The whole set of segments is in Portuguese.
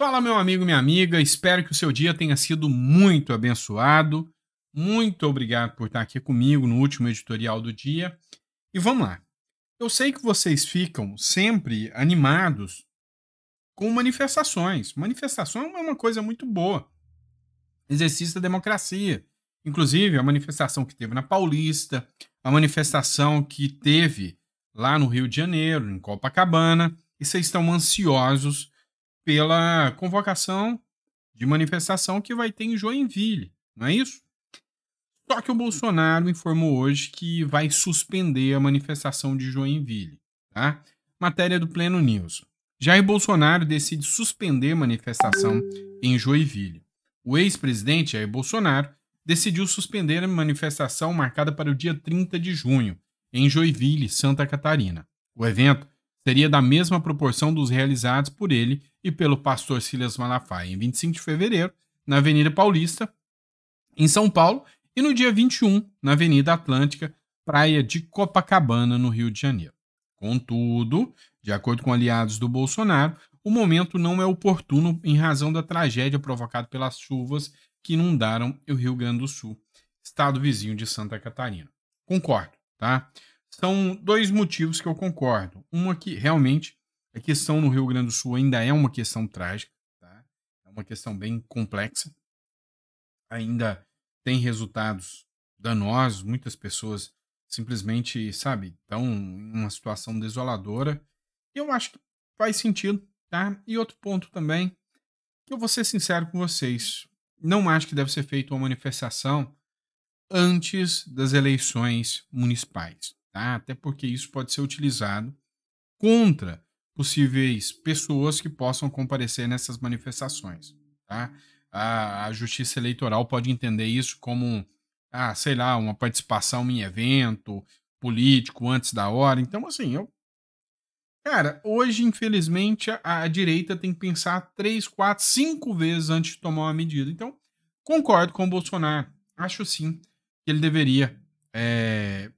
Fala, meu amigo, minha amiga. Espero que o seu dia tenha sido muito abençoado. Muito obrigado por estar aqui comigo no último editorial do dia. E vamos lá. Eu sei que vocês ficam sempre animados com manifestações. Manifestação é uma coisa muito boa. Exercício da democracia. Inclusive, a manifestação que teve na Paulista, a manifestação que teve lá no Rio de Janeiro, em Copacabana, e vocês estão ansiosos pela convocação de manifestação que vai ter em Joinville, não é isso? Só que o Bolsonaro informou hoje que vai suspender a manifestação de Joinville, tá? Matéria do Pleno News. Jair Bolsonaro decide suspender manifestação em Joinville. O ex-presidente Jair Bolsonaro decidiu suspender a manifestação marcada para o dia 30 de junho, em Joinville, Santa Catarina. O evento seria da mesma proporção dos realizados por ele e pelo pastor Silas Malafaia em 25 de fevereiro, na Avenida Paulista, em São Paulo, e no dia 21, na Avenida Atlântica, praia de Copacabana, no Rio de Janeiro. Contudo, de acordo com aliados do Bolsonaro, o momento não é oportuno em razão da tragédia provocada pelas chuvas que inundaram o Rio Grande do Sul, estado vizinho de Santa Catarina. Concordo, tá? são dois motivos que eu concordo. Uma que realmente a questão no Rio Grande do Sul ainda é uma questão trágica, tá? é uma questão bem complexa, ainda tem resultados danosos, muitas pessoas simplesmente, sabe, estão em uma situação desoladora. E eu acho que faz sentido, tá? E outro ponto também, que eu vou ser sincero com vocês, não acho que deve ser feita uma manifestação antes das eleições municipais tá? até porque isso pode ser utilizado contra possíveis pessoas que possam comparecer nessas manifestações. Tá? A, a justiça eleitoral pode entender isso como, ah, sei lá, uma participação em evento político antes da hora. Então, assim, eu Cara, hoje, infelizmente, a, a, direita tem que pensar três, quatro, cinco vezes antes de tomar uma medida. Então, concordo com o Bolsonaro. Acho sim que ele deveria é,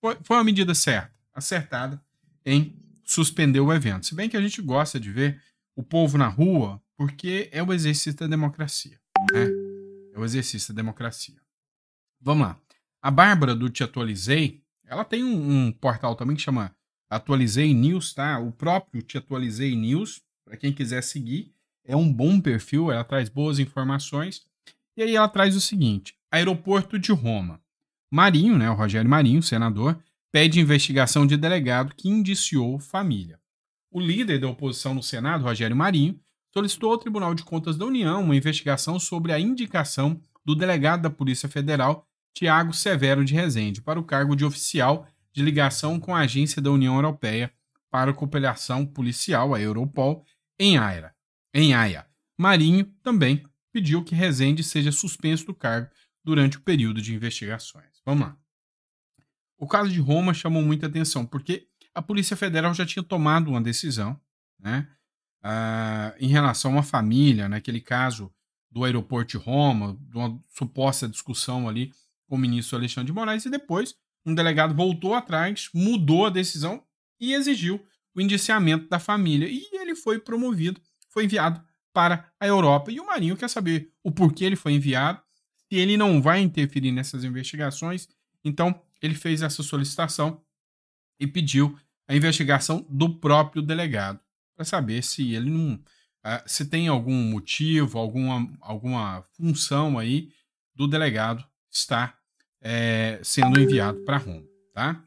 foi, foi uma medida certa, acertada em suspender o evento. Se bem que a gente gosta de ver o povo na rua, porque é o exercício da democracia. Né? É o exercício da democracia. Vamos lá. A Bárbara do Te Atualizei, ela tem um, um portal também que chama Atualizei News, tá? O próprio Te Atualizei News, para quem quiser seguir, é um bom perfil, ela traz boas informações. E aí ela traz o seguinte: Aeroporto de Roma. Marinho, né, o Rogério Marinho, senador, pede investigação de delegado que indiciou família. O líder da oposição no Senado, Rogério Marinho, solicitou ao Tribunal de Contas da União uma investigação sobre a indicação do delegado da Polícia Federal, Tiago Severo de Rezende, para o cargo de oficial de ligação com a Agência da União Europeia para a Cooperação Policial, a Europol, em Aira. Em Haia, Marinho também pediu que Rezende seja suspenso do cargo durante o período de investigações. Vamos lá. O caso de Roma chamou muita atenção, porque a Polícia Federal já tinha tomado uma decisão, né? Uh, em relação a uma família, naquele né, caso do aeroporto de Roma, de uma suposta discussão ali com o ministro Alexandre de Moraes, e depois um delegado voltou atrás, mudou a decisão e exigiu o indiciamento da família. E ele foi promovido, foi enviado para a Europa. E o Marinho quer saber o porquê ele foi enviado e ele não vai interferir nessas investigações. Então, ele fez essa solicitação e pediu a investigação do próprio delegado para saber se ele não uh, se tem algum motivo, alguma, alguma função aí do delegado estar é, sendo enviado para Roma, tá?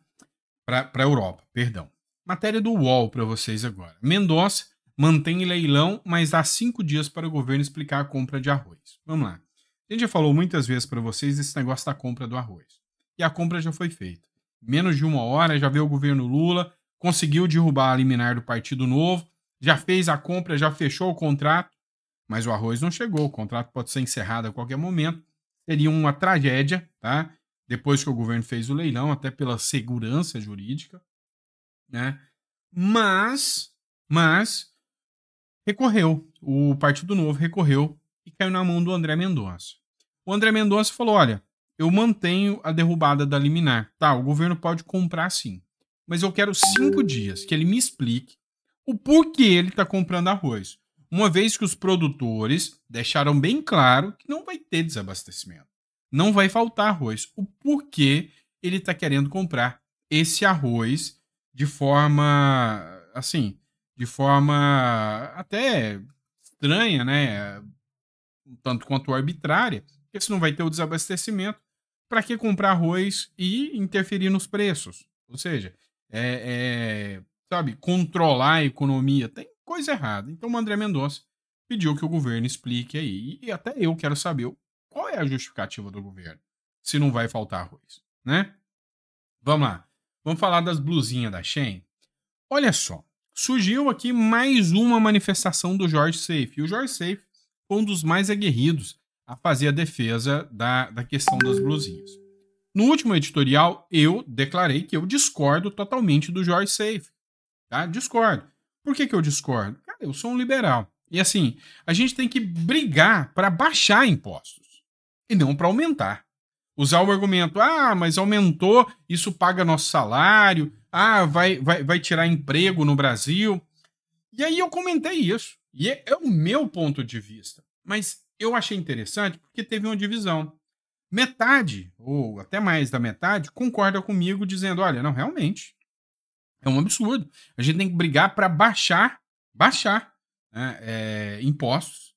Para a Europa, perdão. Matéria do UOL para vocês agora. Mendonça mantém leilão, mas dá cinco dias para o governo explicar a compra de arroz. Vamos lá. A gente já falou muitas vezes para vocês esse negócio da compra do arroz. E a compra já foi feita. Menos de uma hora já veio o governo Lula, conseguiu derrubar a liminar do Partido Novo, já fez a compra, já fechou o contrato, mas o arroz não chegou. O contrato pode ser encerrado a qualquer momento. Seria uma tragédia, tá? Depois que o governo fez o leilão, até pela segurança jurídica, né? Mas, mas recorreu. O Partido Novo recorreu e caiu na mão do André Mendonça. O André Mendonça falou: olha, eu mantenho a derrubada da liminar. Tá, o governo pode comprar sim. Mas eu quero cinco dias que ele me explique o porquê ele está comprando arroz. Uma vez que os produtores deixaram bem claro que não vai ter desabastecimento. Não vai faltar arroz. O porquê ele está querendo comprar esse arroz de forma. Assim, de forma até estranha, né? tanto quanto arbitrária, porque se não vai ter o desabastecimento, para que comprar arroz e interferir nos preços? Ou seja, é, é, sabe, controlar a economia. Tem coisa errada. Então o André Mendonça pediu que o governo explique aí. E até eu quero saber qual é a justificativa do governo, se não vai faltar arroz, né? Vamos lá. Vamos falar das blusinhas da Shen. Olha só, surgiu aqui mais uma manifestação do Jorge Safe. E o Jorge Safe foi um dos mais aguerridos a fazer a defesa da, da questão das blusinhas. No último editorial, eu declarei que eu discordo totalmente do Jorge Safe. Tá? Discordo. Por que, que eu discordo? Cara, eu sou um liberal. E assim, a gente tem que brigar para baixar impostos e não para aumentar. Usar o argumento, ah, mas aumentou, isso paga nosso salário, ah, vai, vai, vai tirar emprego no Brasil. E aí eu comentei isso. E é, é o meu ponto de vista. Mas eu achei interessante porque teve uma divisão. Metade, ou até mais da metade, concorda comigo dizendo: olha, não, realmente. É um absurdo. A gente tem que brigar para baixar, baixar né, é, impostos.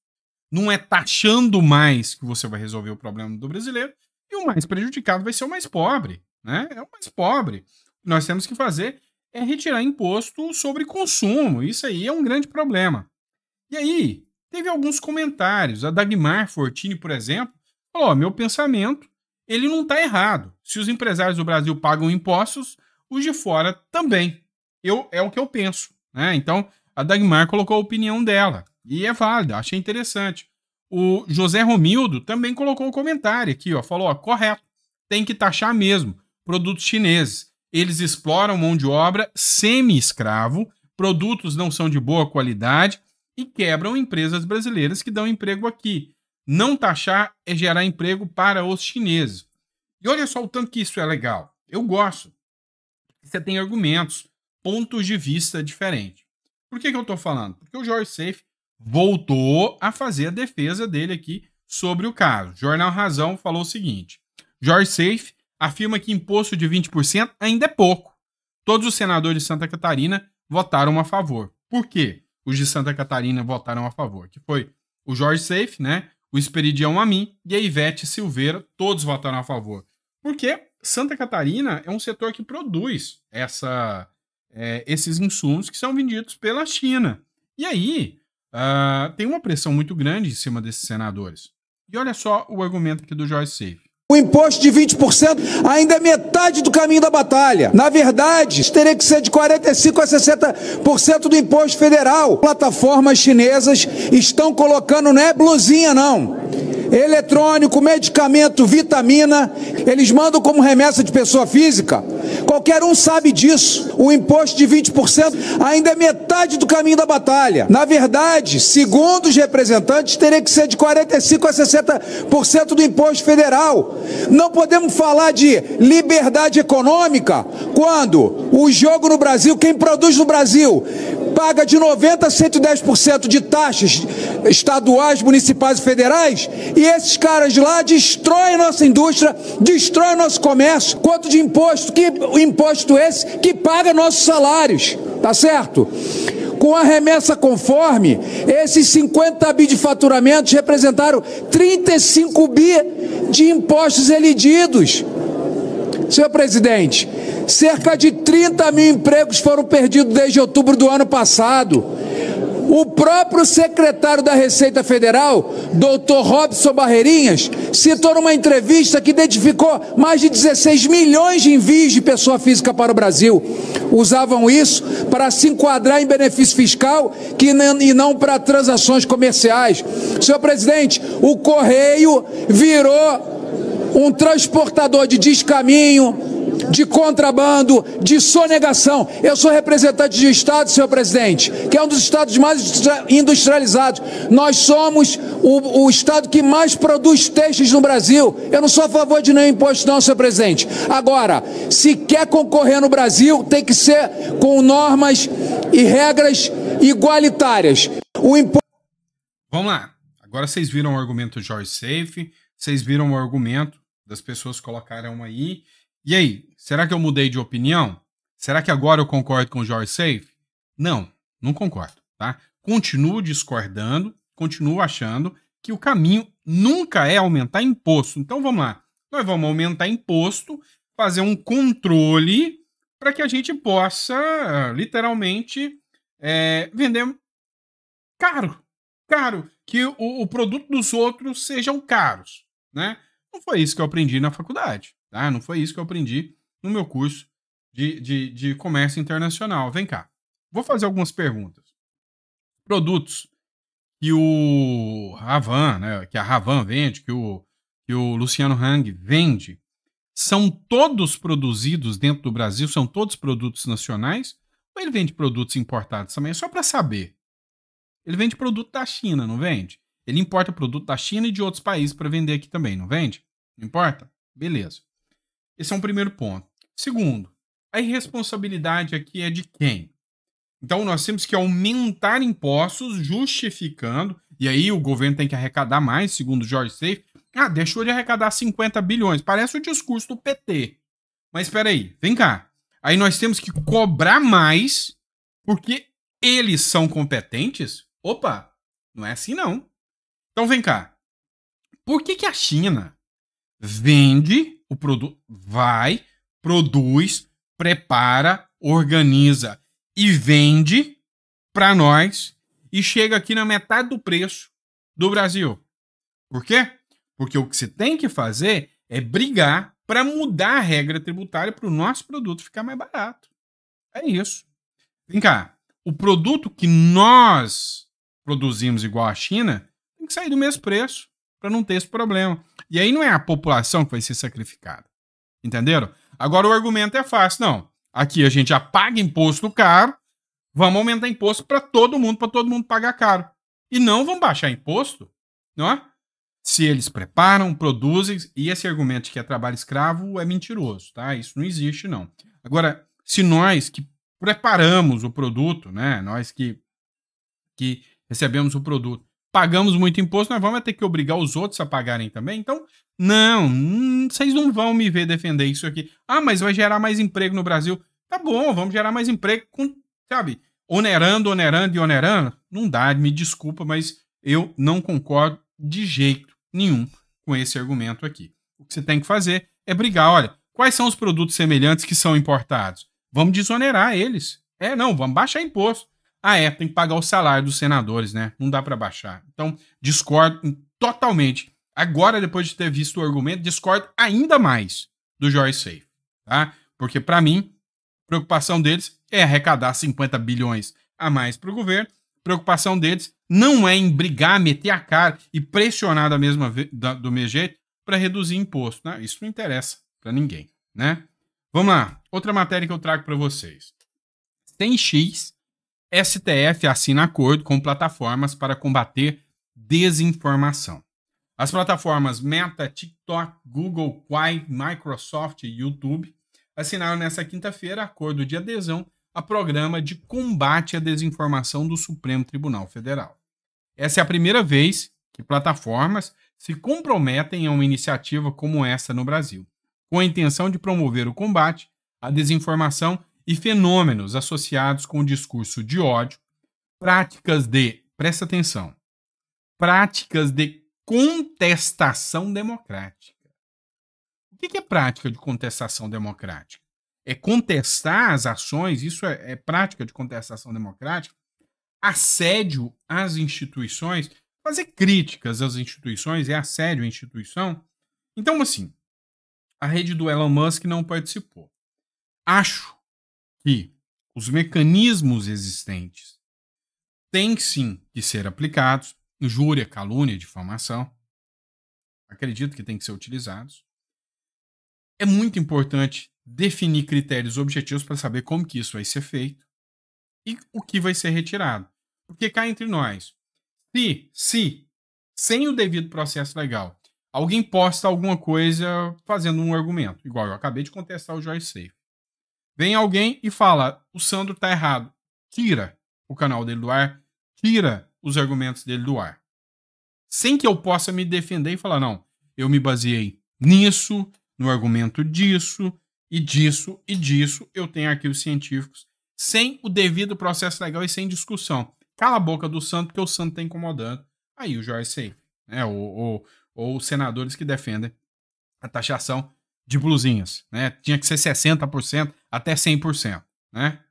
Não é taxando mais que você vai resolver o problema do brasileiro. E o mais prejudicado vai ser o mais pobre. Né? É o mais pobre. O que nós temos que fazer é retirar imposto sobre consumo. Isso aí é um grande problema. E aí, teve alguns comentários. A Dagmar Fortini, por exemplo, falou: meu pensamento ele não está errado. Se os empresários do Brasil pagam impostos, os de fora também. Eu, é o que eu penso. Né? Então, a Dagmar colocou a opinião dela. E é válida, achei interessante. O José Romildo também colocou o um comentário aqui, ó, falou: ó, correto, tem que taxar mesmo produtos chineses. Eles exploram mão de obra semi-escravo, produtos não são de boa qualidade e quebram empresas brasileiras que dão emprego aqui. Não taxar é gerar emprego para os chineses. E olha só o tanto que isso é legal. Eu gosto. Você tem argumentos, pontos de vista diferentes. Por que, que eu estou falando? Porque o Jorge Safe voltou a fazer a defesa dele aqui sobre o caso. O Jornal Razão falou o seguinte: Jorge Safe afirma que imposto de 20% ainda é pouco. Todos os senadores de Santa Catarina votaram a favor. Por quê? os de Santa Catarina votaram a favor, que foi o Jorge Safe, né? O Esperidião Amin e a Ivete Silveira, todos votaram a favor. Porque Santa Catarina é um setor que produz essa, é, esses insumos que são vendidos pela China. E aí uh, tem uma pressão muito grande em cima desses senadores. E olha só o argumento aqui do Jorge Safe. O imposto de 20% ainda é metade do caminho da batalha. Na verdade, teria que ser de 45% a 60% do imposto federal. Plataformas chinesas estão colocando, não é blusinha não, eletrônico, medicamento, vitamina, eles mandam como remessa de pessoa física. Qualquer um sabe disso. O imposto de 20% ainda é metade do caminho da batalha. Na verdade, segundo os representantes, teria que ser de 45 a 60% do imposto federal. Não podemos falar de liberdade econômica quando o jogo no Brasil, quem produz no Brasil, paga de 90% a 110% de taxas estaduais, municipais e federais, e esses caras lá destroem nossa indústria, destroem nosso comércio. Quanto de imposto? Que imposto esse que paga nossos salários? Tá certo? Com a remessa conforme, esses 50 bi de faturamentos representaram 35 bi de impostos elididos. Senhor presidente, Cerca de 30 mil empregos foram perdidos desde outubro do ano passado. O próprio secretário da Receita Federal, doutor Robson Barreirinhas, citou numa entrevista que identificou mais de 16 milhões de envios de pessoa física para o Brasil. Usavam isso para se enquadrar em benefício fiscal que e não para transações comerciais. Senhor presidente, o Correio virou um transportador de descaminho, de contrabando, de sonegação. Eu sou representante de Estado, senhor presidente, que é um dos estados mais industrializados. Nós somos o, o estado que mais produz textos no Brasil. Eu não sou a favor de nenhum imposto, não, senhor presidente. Agora, se quer concorrer no Brasil, tem que ser com normas e regras igualitárias. O imposto. Vamos lá. Agora vocês viram o argumento Jorge Safe, vocês viram o argumento das pessoas que colocaram aí. E aí, Será que eu mudei de opinião? Será que agora eu concordo com o George Safe? Não, não concordo, tá? Continuo discordando, continuo achando que o caminho nunca é aumentar imposto. Então vamos lá. Nós vamos aumentar imposto, fazer um controle para que a gente possa, literalmente, é, vender caro. Caro. Que o, o, produto dos outros sejam caros, né? Não foi isso que eu aprendi na faculdade, tá? Não foi isso que eu aprendi no meu curso de, de, de comércio internacional. Vem cá. Vou fazer algumas perguntas. Produtos que o Ravan, né, que a Ravan vende, que o, que o Luciano Hang vende, são todos produzidos dentro do Brasil, são todos produtos nacionais? Ou ele vende produtos importados também? É só para saber. Ele vende produto da China, não vende? Ele importa produto da China e de outros países para vender aqui também, não vende? Não importa? Beleza. Esse é um primeiro ponto. Segundo, a irresponsabilidade aqui é de quem? Então nós temos que aumentar impostos, justificando, e aí o governo tem que arrecadar mais, segundo George Safe. Ah, deixou de arrecadar 50 bilhões. Parece o discurso do PT. Mas espera aí, vem cá. Aí nós temos que cobrar mais porque eles são competentes? Opa, não é assim não. Então vem cá. Por que, que a China vende o produto, vai, produz, prepara, organiza e vende para nós e chega aqui na metade do preço do Brasil. Por quê? Porque o que você tem que fazer é brigar para mudar a regra tributária para o nosso produto ficar mais barato. É isso. Vem cá, o produto que nós produzimos igual à China tem que sair do mesmo preço para não ter esse problema. E aí não é a população que vai ser sacrificada. Entenderam? Agora o argumento é fácil, não. Aqui a gente já paga imposto caro, vamos aumentar imposto para todo mundo, para todo mundo pagar caro. E não vão baixar imposto, não é? Se eles preparam, produzem, e esse argumento de que é trabalho escravo é mentiroso, tá? Isso não existe, não. Agora, se nós que preparamos o produto, né? Nós que, que recebemos o produto, pagamos muito imposto, nós vamos ter que obrigar os outros a pagarem também. Então, não, hum, vocês não vão me ver defender isso aqui. Ah, mas vai gerar mais emprego no Brasil. Tá bom, vamos gerar mais emprego com, sabe, onerando, onerando e onerando. Não dá, me desculpa, mas eu não concordo de jeito nenhum com esse argumento aqui. O que você tem que fazer é brigar, olha, quais são os produtos semelhantes que são importados? Vamos desonerar eles. É, não, vamos baixar imposto. Ah, é, tem que pagar o salário dos senadores, né? Não dá para baixar. Então, discordo totalmente. Agora, depois de ter visto o argumento, discordo ainda mais do Joyce Safe, tá? Porque, para mim, preocupação deles é arrecadar 50 bilhões a mais para o governo. Preocupação deles não é em brigar, meter a cara e pressionar da mesma, da, do mesmo jeito para reduzir imposto. Né? Isso não interessa para ninguém, né? Vamos lá. Outra matéria que eu trago para vocês. Tem X STF assina acordo com plataformas para combater desinformação. As plataformas Meta, TikTok, Google, Quai, Microsoft e YouTube assinaram nesta quinta-feira acordo de adesão a programa de combate à desinformação do Supremo Tribunal Federal. Essa é a primeira vez que plataformas se comprometem a uma iniciativa como essa no Brasil, com a intenção de promover o combate à desinformação e fenômenos associados com o discurso de ódio, práticas de, presta atenção, práticas de contestação democrática. O que é prática de contestação democrática? É contestar as ações, isso é, é prática de contestação democrática, assédio às instituições, fazer críticas às instituições é assédio à instituição. Então, assim, a rede do Elon Musk não participou. Acho que os mecanismos existentes têm sim que ser aplicados, injúria, calúnia, difamação, acredito que tem que ser utilizados. É muito importante definir critérios objetivos para saber como que isso vai ser feito e o que vai ser retirado. Porque cá entre nós, se, se, sem o devido processo legal, alguém posta alguma coisa fazendo um argumento, igual eu acabei de contestar o Joyce Safe. Vem alguém e fala: o Sandro tá errado. Tira o canal dele do ar, tira os argumentos dele do ar. Sem que eu possa me defender e falar: não, eu me baseei nisso, no argumento disso, e disso, e disso, eu tenho arquivos científicos, sem o devido processo legal e sem discussão. Cala a boca do Santo, porque o Santo tá incomodando. Aí o Jorge Safe, né? Ou, os senadores que defendem a taxação de blusinhas, né? Tinha que ser 60% até 100%, né?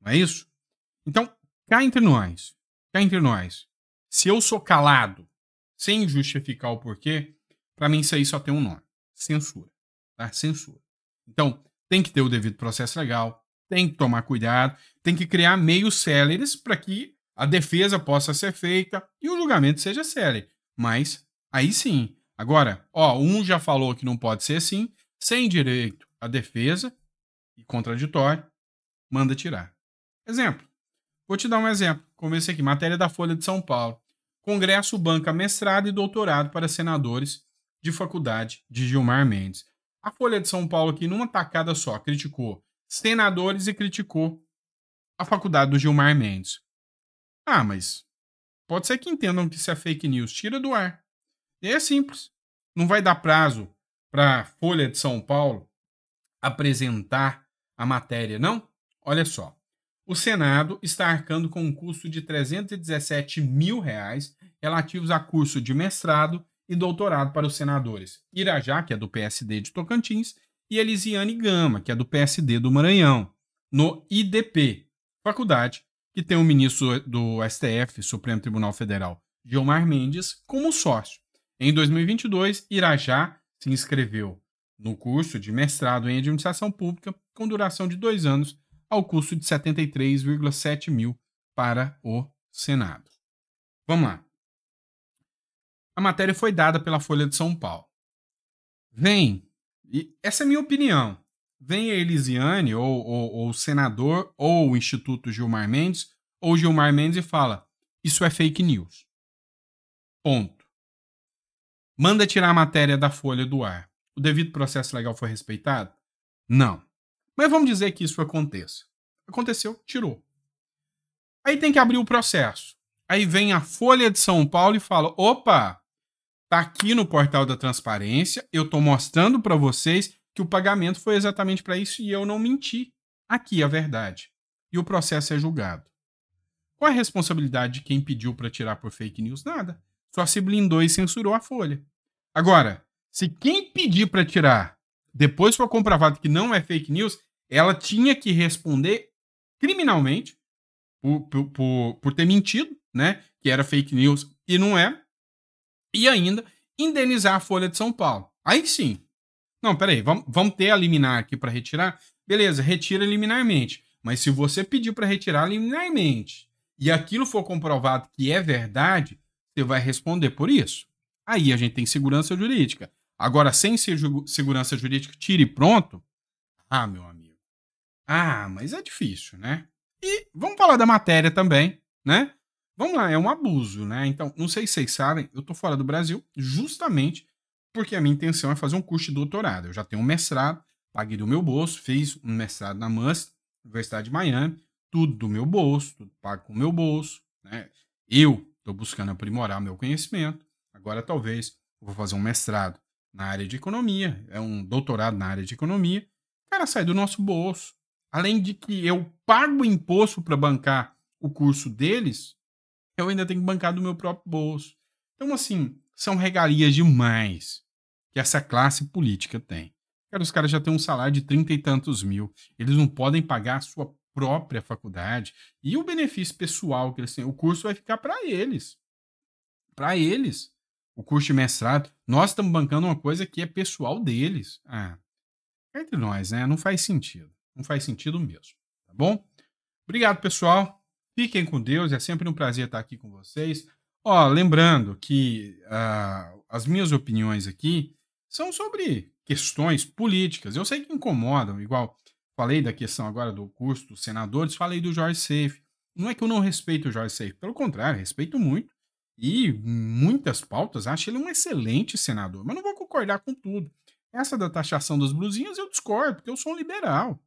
Não é isso? Então, cá entre nós, cá entre nós, se eu sou calado sem justificar o porquê, para mim isso aí só tem um nome: censura. Tá? Censura. Então, tem que ter o devido processo legal, tem que tomar cuidado, tem que criar meios céleres para que a defesa possa ser feita e o julgamento seja sério. Mas aí sim. Agora, ó, um já falou que não pode ser assim, sem direito à defesa e contraditório, manda tirar. Exemplo. Vou te dar um exemplo, como esse aqui, matéria da Folha de São Paulo. Congresso banca mestrado e doutorado para senadores de faculdade de Gilmar Mendes. A Folha de São Paulo aqui, numa tacada só, criticou senadores e criticou a faculdade do Gilmar Mendes. Ah, mas pode ser que entendam que isso é fake news. Tira do ar. E é simples. Não vai dar prazo para a Folha de São Paulo apresentar a matéria, não? Olha só. O Senado está arcando com um custo de 317 mil reais relativos a curso de mestrado e doutorado para os senadores Irajá, que é do PSD de Tocantins, e Elisiane Gama, que é do PSD do Maranhão, no IDP, faculdade que tem o ministro do STF, Supremo Tribunal Federal, Gilmar Mendes, como sócio. Em 2022, Irajá se inscreveu no curso de mestrado em administração pública com duração de dois anos, ao custo de 73,7 mil para o Senado. Vamos lá. A matéria foi dada pela Folha de São Paulo. Vem, e essa é minha opinião, vem a Elisiane, ou, ou, ou o senador, ou o Instituto Gilmar Mendes, ou Gilmar Mendes e fala: Isso é fake news. Ponto. Manda tirar a matéria da folha do ar. O devido processo legal foi respeitado? Não. Mas vamos dizer que isso aconteça. Aconteceu, tirou. Aí tem que abrir o processo. Aí vem a Folha de São Paulo e fala: opa, tá aqui no portal da transparência, eu tô mostrando para vocês que o pagamento foi exatamente para isso e eu não menti. Aqui é a verdade. E o processo é julgado. Qual a responsabilidade de quem pediu para tirar por fake news? Nada. Só se blindou e censurou a Folha. Agora, se quem pedir para tirar depois for comprovado que não é fake news, ela tinha que responder criminalmente por, por, por, por ter mentido, né? Que era fake news e não é. E ainda indenizar a Folha de São Paulo. Aí sim. Não, peraí, vamos, vamos ter a liminar aqui para retirar? Beleza, retira liminarmente. Mas se você pedir para retirar liminarmente e aquilo for comprovado que é verdade, você vai responder por isso. Aí a gente tem segurança jurídica. Agora, sem ser segurança jurídica, tire pronto. Ah, meu amigo. Ah, mas é difícil, né? E vamos falar da matéria também, né? Vamos lá, é um abuso, né? Então, não sei se vocês sabem, eu tô fora do Brasil justamente porque a minha intenção é fazer um curso de doutorado. Eu já tenho um mestrado, paguei do meu bolso, fiz um mestrado na MUST, Universidade de Miami, tudo do meu bolso, tudo pago com o meu bolso, né? Eu estou buscando aprimorar meu conhecimento. Agora, talvez, vou fazer um mestrado na área de economia, é um doutorado na área de economia. O cara sai do nosso bolso, além de que eu pago imposto para bancar o curso deles, eu ainda tenho que bancar do meu próprio bolso. Então, assim, são regalias demais que essa classe política tem. Cara, os caras já têm um salário de trinta e tantos mil. Eles não podem pagar a sua própria faculdade. E o benefício pessoal que eles têm, o curso vai ficar para eles. Para eles. O curso de mestrado, nós estamos bancando uma coisa que é pessoal deles. Ah, entre nós, né? Não faz sentido. Não faz sentido mesmo, tá bom? Obrigado, pessoal. Fiquem com Deus. É sempre um prazer estar aqui com vocês. Ó, lembrando que uh, as minhas opiniões aqui são sobre questões políticas. Eu sei que incomodam, igual falei da questão agora do custo dos senadores, falei do Jorge Safe. Não é que eu não respeito o Jorge Safe, pelo contrário, respeito muito. E muitas pautas, acho ele um excelente senador, mas não vou concordar com tudo. Essa da taxação das blusinhas eu discordo, porque eu sou um liberal.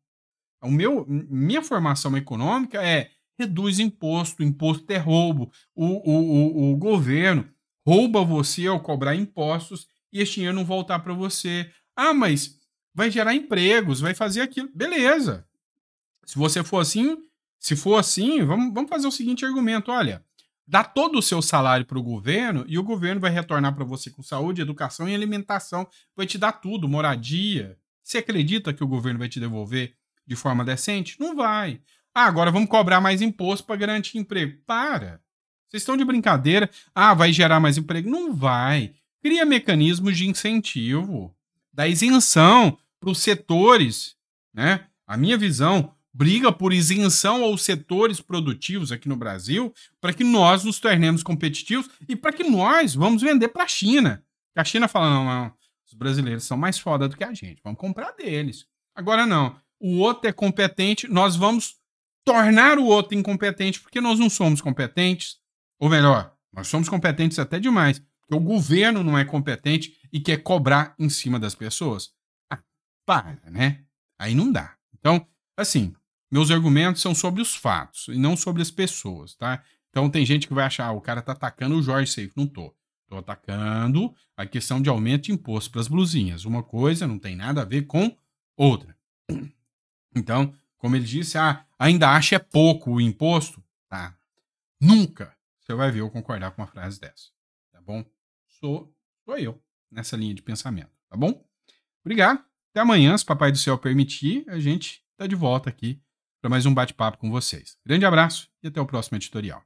O meu, minha formação econômica é reduz imposto, imposto é roubo. O, o, o, o governo rouba você ao cobrar impostos e esse dinheiro não voltar para você. Ah, mas vai gerar empregos, vai fazer aquilo. Beleza. Se você for assim, se for assim, vamos, vamos fazer o seguinte argumento: olha, dá todo o seu salário para o governo e o governo vai retornar para você com saúde, educação e alimentação, vai te dar tudo, moradia. Você acredita que o governo vai te devolver de forma decente? Não vai. Ah, agora vamos cobrar mais imposto para garantir emprego. Para! Vocês estão de brincadeira. Ah, vai gerar mais emprego? Não vai. Cria mecanismos de incentivo, da isenção para os setores, né? A minha visão briga por isenção aos setores produtivos aqui no Brasil para que nós nos tornemos competitivos e para que nós vamos vender para a China. A China fala, não, não, os brasileiros são mais foda do que a gente, vamos comprar deles. Agora não, o outro é competente, nós vamos tornar o outro incompetente porque nós não somos competentes. Ou melhor, nós somos competentes até demais, porque o governo não é competente e quer cobrar em cima das pessoas. Ah, para, né? Aí não dá. Então, assim, meus argumentos são sobre os fatos e não sobre as pessoas, tá? Então tem gente que vai achar, ah, o cara tá atacando o Jorge Seif. Não tô. Tô atacando a questão de aumento de imposto para as blusinhas. Uma coisa não tem nada a ver com outra. Então, como ele disse, ah, ainda acha é pouco o imposto? Tá. Nunca você vai ver eu concordar com uma frase dessa. Tá bom? Sou, sou eu nessa linha de pensamento. Tá bom? Obrigado. Até amanhã, se o Papai do Céu permitir, a gente está de volta aqui para mais um bate-papo com vocês. Grande abraço e até o próximo editorial.